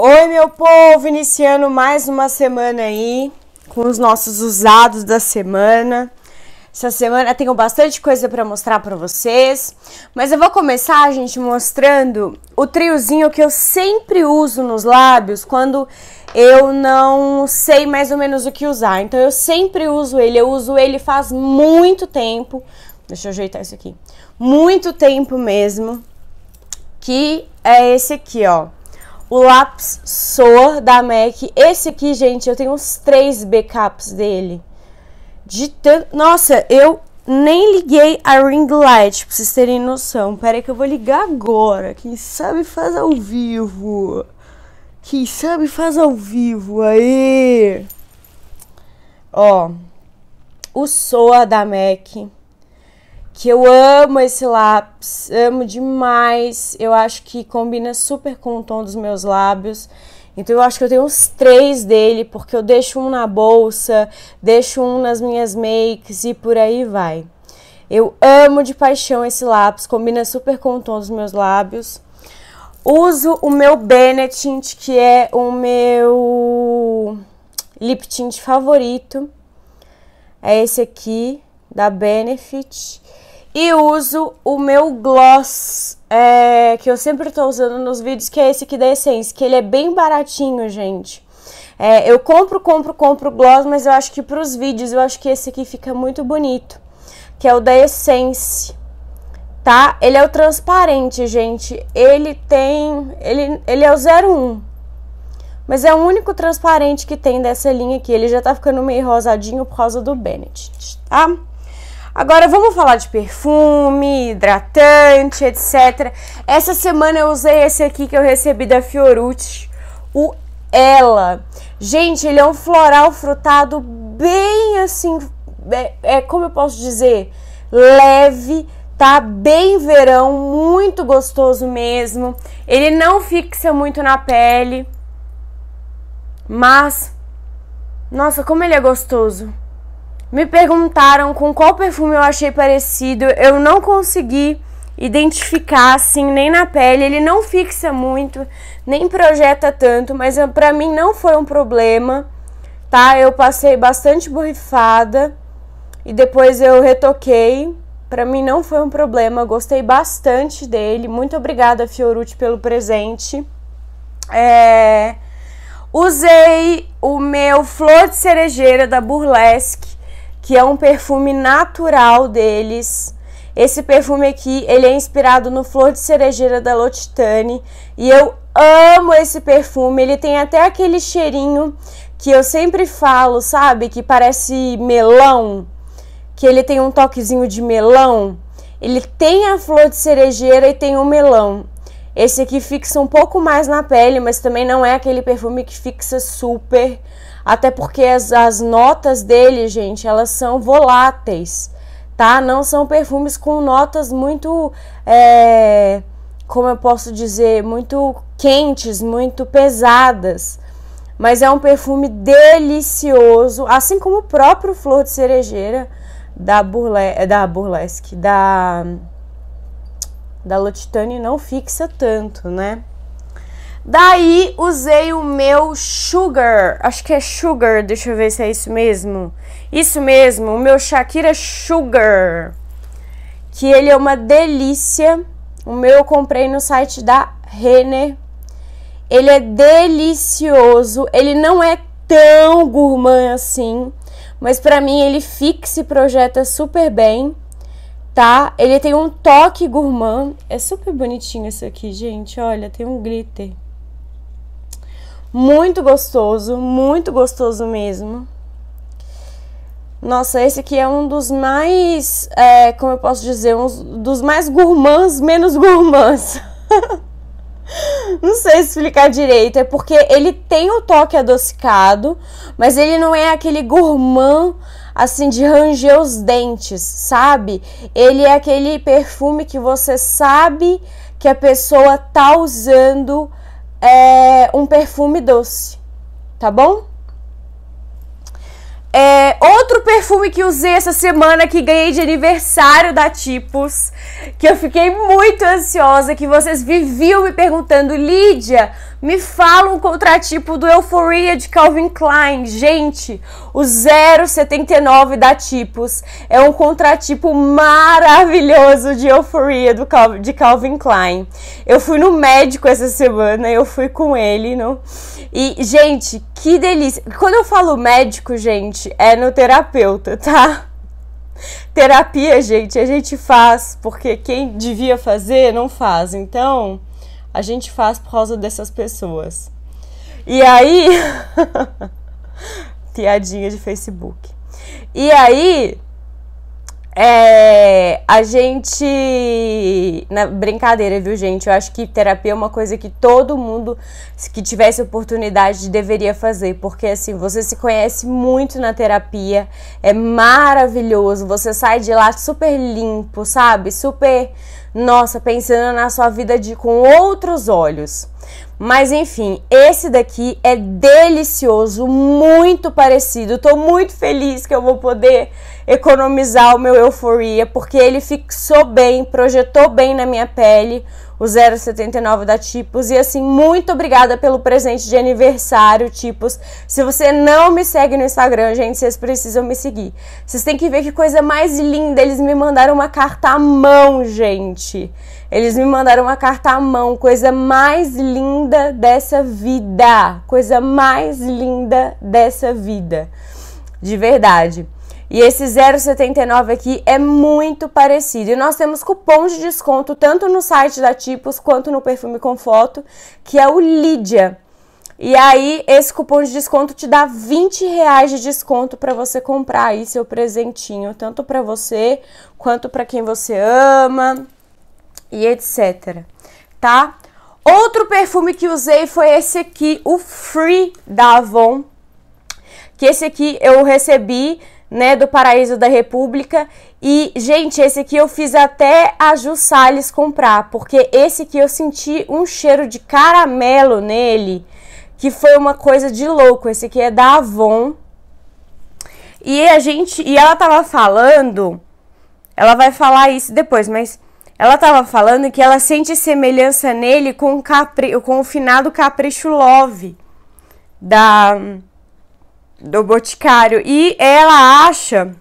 Oi, meu povo! Iniciando mais uma semana aí com os nossos usados da semana. Essa semana tenho bastante coisa para mostrar para vocês, mas eu vou começar, gente, mostrando o triozinho que eu sempre uso nos lábios quando eu não sei mais ou menos o que usar. Então eu sempre uso ele, eu uso ele faz muito tempo. Deixa eu ajeitar isso aqui. Muito tempo mesmo. Que é esse aqui, ó o lápis soar da MAC. Esse aqui, gente, eu tenho uns três backups dele. De tanto... Nossa, eu nem liguei a ring light, pra vocês terem noção. Pera aí que eu vou ligar agora. Quem sabe faz ao vivo. Quem sabe faz ao vivo. Aí. Ó. O soar da MAC que eu amo esse lápis, amo demais. Eu acho que combina super com o tom dos meus lábios. Então eu acho que eu tenho uns três dele, porque eu deixo um na bolsa, deixo um nas minhas makes e por aí vai. Eu amo de paixão esse lápis, combina super com o tom dos meus lábios. Uso o meu Tint, que é o meu lip tint favorito. É esse aqui, da Benefit. E uso o meu gloss, é, que eu sempre tô usando nos vídeos, que é esse aqui da Essence, que ele é bem baratinho, gente. É, eu compro, compro, compro gloss, mas eu acho que pros vídeos eu acho que esse aqui fica muito bonito, que é o da Essence tá? Ele é o transparente, gente. Ele tem. Ele, ele é o 01. Mas é o único transparente que tem dessa linha aqui. Ele já tá ficando meio rosadinho por causa do Bennett, tá? Agora vamos falar de perfume, hidratante, etc. Essa semana eu usei esse aqui que eu recebi da Fiorucci, o Ela. Gente, ele é um floral frutado bem assim, é, é como eu posso dizer, leve, tá bem verão, muito gostoso mesmo. Ele não fixa muito na pele, mas nossa, como ele é gostoso. Me perguntaram com qual perfume eu achei parecido. Eu não consegui identificar assim nem na pele. Ele não fixa muito, nem projeta tanto, mas ah, para mim não foi um problema, tá? Eu passei bastante borrifada e depois eu retoquei. Para mim não foi um problema, gostei bastante dele. Muito obrigada, Fiorucci, pelo presente. É... Usei o meu Flor de Cerejeira da Burlesque que é um perfume natural deles. Esse perfume aqui, ele é inspirado no Flor de Cerejeira da L'Occitane e eu amo esse perfume. Ele tem até aquele cheirinho que eu sempre falo, sabe? Que parece melão, que ele tem um toquezinho de melão. Ele tem a flor de cerejeira e tem o melão. Esse aqui fixa um pouco mais na pele, mas também não é aquele perfume que fixa super. Até porque as, as notas dele, gente, elas são voláteis, tá? Não são perfumes com notas muito. É, como eu posso dizer? Muito quentes, muito pesadas. Mas é um perfume delicioso, assim como o próprio Flor de Cerejeira da, burle, da Burlesque, da, da Lotitane não fixa tanto, né? Daí usei o meu Sugar, acho que é Sugar, deixa eu ver se é isso mesmo. Isso mesmo, o meu Shakira Sugar, que ele é uma delícia. O meu eu comprei no site da Renner. Ele é delicioso, ele não é tão gourmand assim, mas para mim ele fixe e projeta super bem, tá? Ele tem um toque gourmand. É super bonitinho esse aqui, gente. Olha, tem um glitter. Muito gostoso, muito gostoso mesmo. Nossa, esse aqui é um dos mais, é, como eu posso dizer, um dos mais gourmands menos gourmands. não sei explicar direito, é porque ele tem o toque adocicado, mas ele não é aquele gourmand assim de ranger os dentes, sabe? Ele é aquele perfume que você sabe que a pessoa tá usando é, um perfume doce, tá bom? É, outro perfume que usei essa semana que ganhei de aniversário da Tipos, que eu fiquei muito ansiosa, que vocês viviam me perguntando, Lídia, me fala um contratipo do Euforia de Calvin Klein. Gente, o 079 da Tipos é um contratipo maravilhoso de Euforia do Cal de Calvin Klein. Eu fui no médico essa semana, eu fui com ele, não? E gente, que delícia. Quando eu falo médico, gente, gente, é no terapeuta, tá? Terapia, gente, a gente faz porque quem devia fazer não faz. Então, a gente faz por causa dessas pessoas. E aí. Piadinha de Facebook. E aí, é, a gente. Na né, brincadeira, viu, gente? Eu acho que terapia é uma coisa que todo mundo que tivesse oportunidade deveria fazer. Porque, assim, você se conhece muito na terapia, é maravilhoso. Você sai de lá super limpo, sabe? Super. Nossa, pensando na sua vida de, com outros olhos. Mas enfim, esse daqui é delicioso, muito parecido. Tô muito feliz que eu vou poder economizar o meu euforia, porque ele fixou bem, projetou bem na minha pele o 079 da Tipos. E assim, muito obrigada pelo presente de aniversário, Tipos. Se você não me segue no Instagram, gente, vocês precisam me seguir. Vocês têm que ver que coisa mais linda. Eles me mandaram uma carta à mão, gente. Eles me mandaram uma carta à mão, coisa mais linda dessa vida, coisa mais linda dessa vida. De verdade. E esse 0,79 aqui é muito parecido. E nós temos cupom de desconto tanto no site da Tipos quanto no perfume com foto, que é o Lídia. E aí, esse cupom de desconto te dá 20 reais de desconto para você comprar aí seu presentinho, tanto para você quanto para quem você ama e etc. Tá? Outro perfume que usei foi esse aqui, o Free da Avon. Que esse aqui eu recebi, né, do Paraíso da República. E, gente, esse aqui eu fiz até a Ju Salles comprar, porque esse aqui eu senti um cheiro de caramelo nele, que foi uma coisa de louco. Esse aqui é da Avon. E a gente, e ela tava falando, ela vai falar isso depois, mas ela estava falando que ela sente semelhança nele com, capri, com o finado Capricho Love da, do Boticário. E ela acha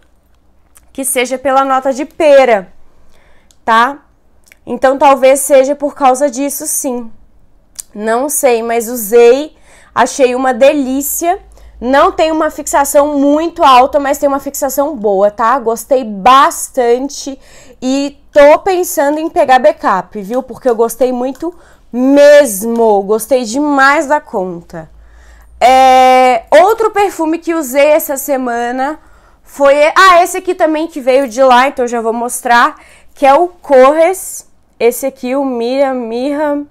que seja pela nota de pera, tá? Então talvez seja por causa disso, sim. Não sei, mas usei, achei uma delícia. Não tem uma fixação muito alta, mas tem uma fixação boa, tá? Gostei bastante e tô pensando em pegar backup, viu? Porque eu gostei muito mesmo, gostei demais da conta. É, outro perfume que usei essa semana foi... Ah, esse aqui também que veio de lá, então já vou mostrar, que é o Corres. Esse aqui, o Mira, Mira,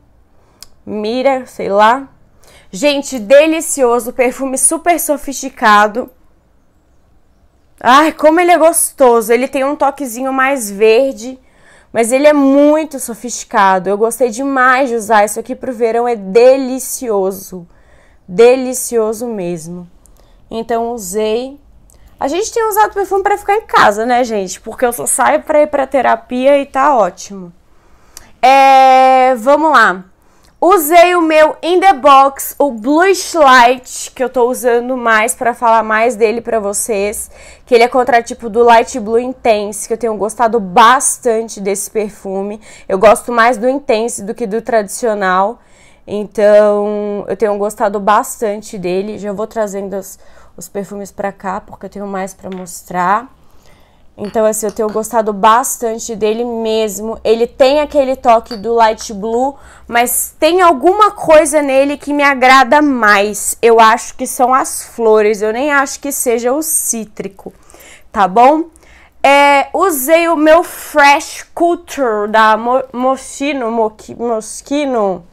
Mira, sei lá, Gente, delicioso, perfume super sofisticado. Ai, como ele é gostoso. Ele tem um toquezinho mais verde, mas ele é muito sofisticado. Eu gostei demais de usar isso aqui pro verão, é delicioso. Delicioso mesmo. Então usei. A gente tem usado perfume para ficar em casa, né, gente? Porque eu só saio para ir para terapia e tá ótimo. É, vamos lá. Usei o meu In The Box, o Blush Light, que eu tô usando mais para falar mais dele pra vocês. Que ele é contratipo do Light Blue Intense, que eu tenho gostado bastante desse perfume. Eu gosto mais do Intense do que do tradicional. Então, eu tenho gostado bastante dele. Já vou trazendo os, os perfumes pra cá, porque eu tenho mais pra mostrar. Então, assim, eu tenho gostado bastante dele mesmo. Ele tem aquele toque do light blue, mas tem alguma coisa nele que me agrada mais. Eu acho que são as flores, eu nem acho que seja o cítrico, tá bom? É, usei o meu Fresh Couture da Moschino, Moschino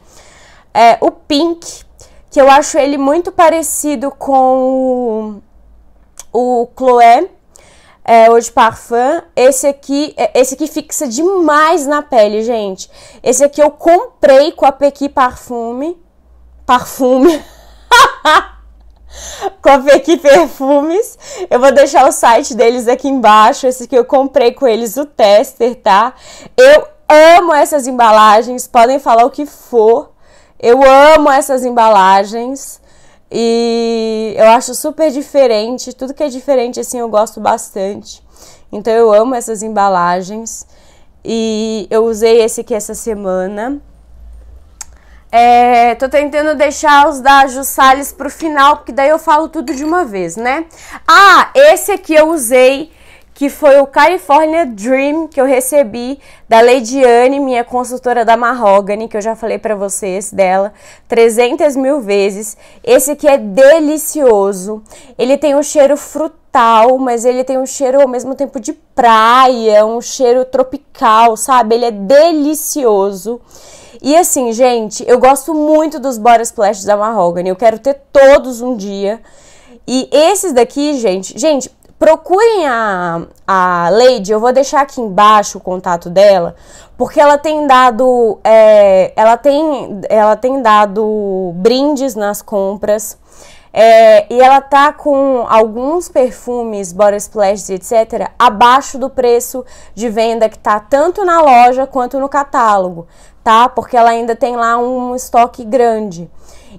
é, o Pink, que eu acho ele muito parecido com o, o Chloé é, Eau de Parfum. Esse aqui, é, esse aqui fixa demais na pele, gente. Esse aqui eu comprei com a Pequi Parfume. Parfume. com a Pequi Perfumes. Eu vou deixar o site deles aqui embaixo. Esse aqui eu comprei com eles o tester, tá? Eu amo essas embalagens. Podem falar o que for. Eu amo essas embalagens. E eu acho super diferente, tudo que é diferente assim eu gosto bastante. Então eu amo essas embalagens. E eu usei esse aqui essa semana. É, tô tentando deixar os da Ju para pro final, porque daí eu falo tudo de uma vez, né? Ah, esse aqui eu usei que foi o California Dream que eu recebi da Lady Anne, minha consultora da Mahogany, que eu já falei para vocês dela 300 mil vezes. Esse aqui é delicioso. Ele tem um cheiro frutal, mas ele tem um cheiro ao mesmo tempo de praia, um cheiro tropical, sabe? Ele é delicioso. E assim, gente, eu gosto muito dos Body Splash da Mahogany. Eu quero ter todos um dia. E esses daqui, gente, gente, procurem a, a Lady, eu vou deixar aqui embaixo o contato dela, porque ela tem dado, é, ela, tem, ela tem dado brindes nas compras. É, e ela tá com alguns perfumes, body Splash etc., abaixo do preço de venda que tá tanto na loja quanto no catálogo, tá? Porque ela ainda tem lá um estoque grande.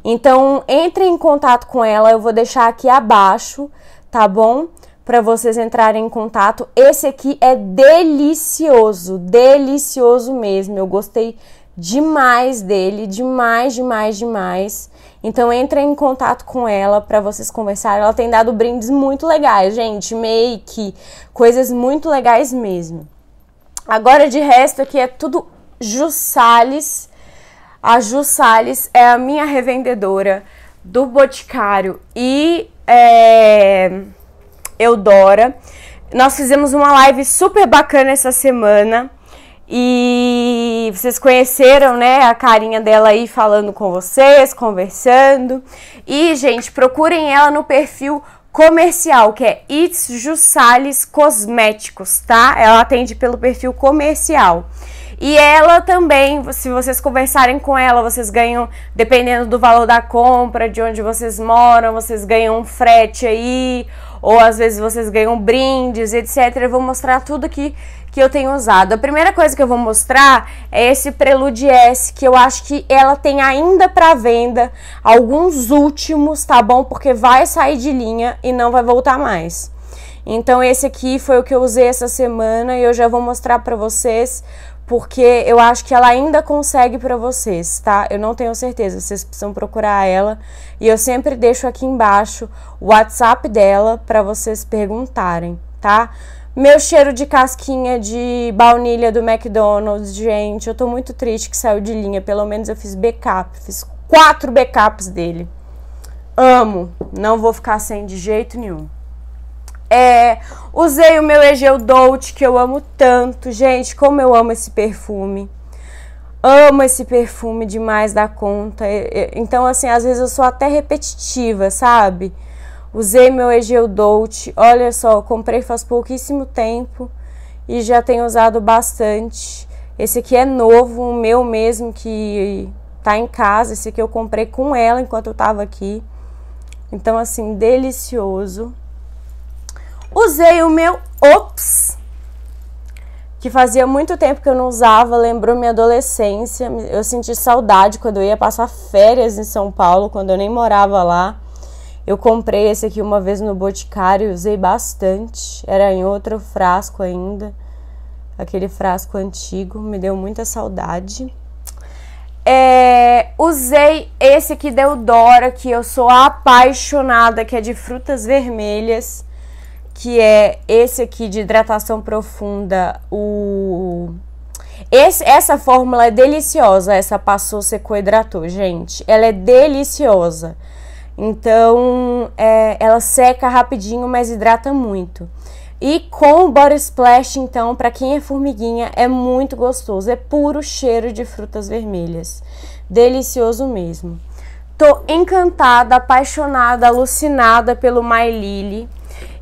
Então, entre em contato com ela, eu vou deixar aqui abaixo, tá bom? para vocês entrarem em contato. Esse aqui é delicioso, delicioso mesmo. Eu gostei demais dele, demais, demais, demais. Então entra em contato com ela para vocês conversarem. Ela tem dado brindes muito legais, gente, make, coisas muito legais mesmo. Agora de resto aqui é tudo Jussales. A Jussales é a minha revendedora do Boticário e é Eudora. Nós fizemos uma live super bacana essa semana. E vocês conheceram, né, a carinha dela aí falando com vocês, conversando. E, gente, procurem ela no perfil comercial, que é It's Jussales Cosméticos, tá? Ela atende pelo perfil comercial. E ela também, se vocês conversarem com ela, vocês ganham, dependendo do valor da compra, de onde vocês moram, vocês ganham um frete aí, ou às vezes vocês ganham brindes, etc. Eu vou mostrar tudo aqui que eu tenho usado. A primeira coisa que eu vou mostrar é esse Prelude S, que eu acho que ela tem ainda para venda alguns últimos, tá bom? Porque vai sair de linha e não vai voltar mais. Então esse aqui foi o que eu usei essa semana e eu já vou mostrar para vocês porque eu acho que ela ainda consegue para vocês, tá? Eu não tenho certeza, vocês precisam procurar ela e eu sempre deixo aqui embaixo o WhatsApp dela para vocês perguntarem, tá? Meu cheiro de casquinha de baunilha do McDonald's, gente, eu tô muito triste que saiu de linha, pelo menos eu fiz backup, fiz quatro backups dele. Amo, não vou ficar sem de jeito nenhum. É, usei o meu Egeu Dolce que eu amo tanto. Gente, como eu amo esse perfume. Amo esse perfume demais da conta. É, é, então, assim, às vezes eu sou até repetitiva, sabe? Usei meu Egeu Dolce Olha só, comprei faz pouquíssimo tempo e já tenho usado bastante. Esse aqui é novo, o meu mesmo que tá em casa. Esse aqui eu comprei com ela enquanto eu tava aqui. Então, assim, delicioso. Usei o meu Ops, que fazia muito tempo que eu não usava, lembrou minha adolescência. Eu senti saudade quando eu ia passar férias em São Paulo, quando eu nem morava lá. Eu comprei esse aqui uma vez no Boticário, usei bastante. Era em outro frasco ainda. Aquele frasco antigo, me deu muita saudade. É, usei esse aqui Deodora, que eu sou apaixonada, que é de frutas vermelhas que é esse aqui de hidratação profunda, o esse, essa fórmula é deliciosa, essa passou, secou, hidratou, gente. Ela é deliciosa. Então, é, ela seca rapidinho, mas hidrata muito. E com o Body Splash, então, para quem é formiguinha, é muito gostoso. É puro cheiro de frutas vermelhas. Delicioso mesmo. Tô encantada, apaixonada, alucinada pelo My Lily.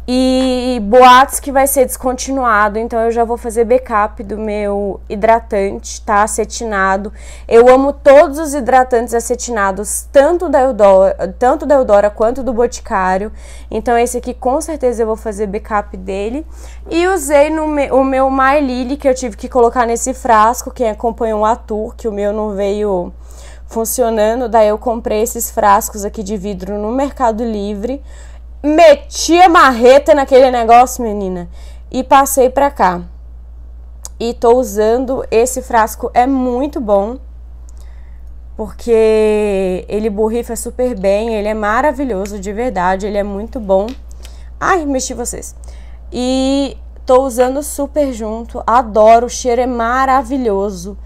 E boatos que vai ser descontinuado, então eu já vou fazer backup do meu hidratante, tá? Acetinado. Eu amo todos os hidratantes acetinados, tanto da Eudora, tanto da Eudora quanto do Boticário. Então esse aqui com certeza eu vou fazer backup dele. E usei no me, o meu My Lily, que eu tive que colocar nesse frasco, quem acompanhou o Atur, que o meu não veio funcionando. Daí eu comprei esses frascos aqui de vidro no Mercado Livre meti a marreta naquele negócio, menina, e passei pra cá. E tô usando esse frasco, é muito bom, porque ele borrifa super bem, ele é maravilhoso de verdade, ele é muito bom. Ai, mexi vocês. E tô usando super junto, adoro, o cheiro é maravilhoso.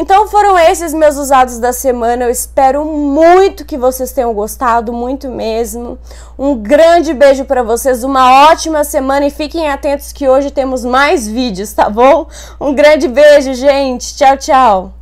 Então foram esses meus usados da semana. Eu espero muito que vocês tenham gostado, muito mesmo. Um grande beijo para vocês, uma ótima semana e fiquem atentos que hoje temos mais vídeos, tá bom? Um grande beijo, gente. Tchau, tchau.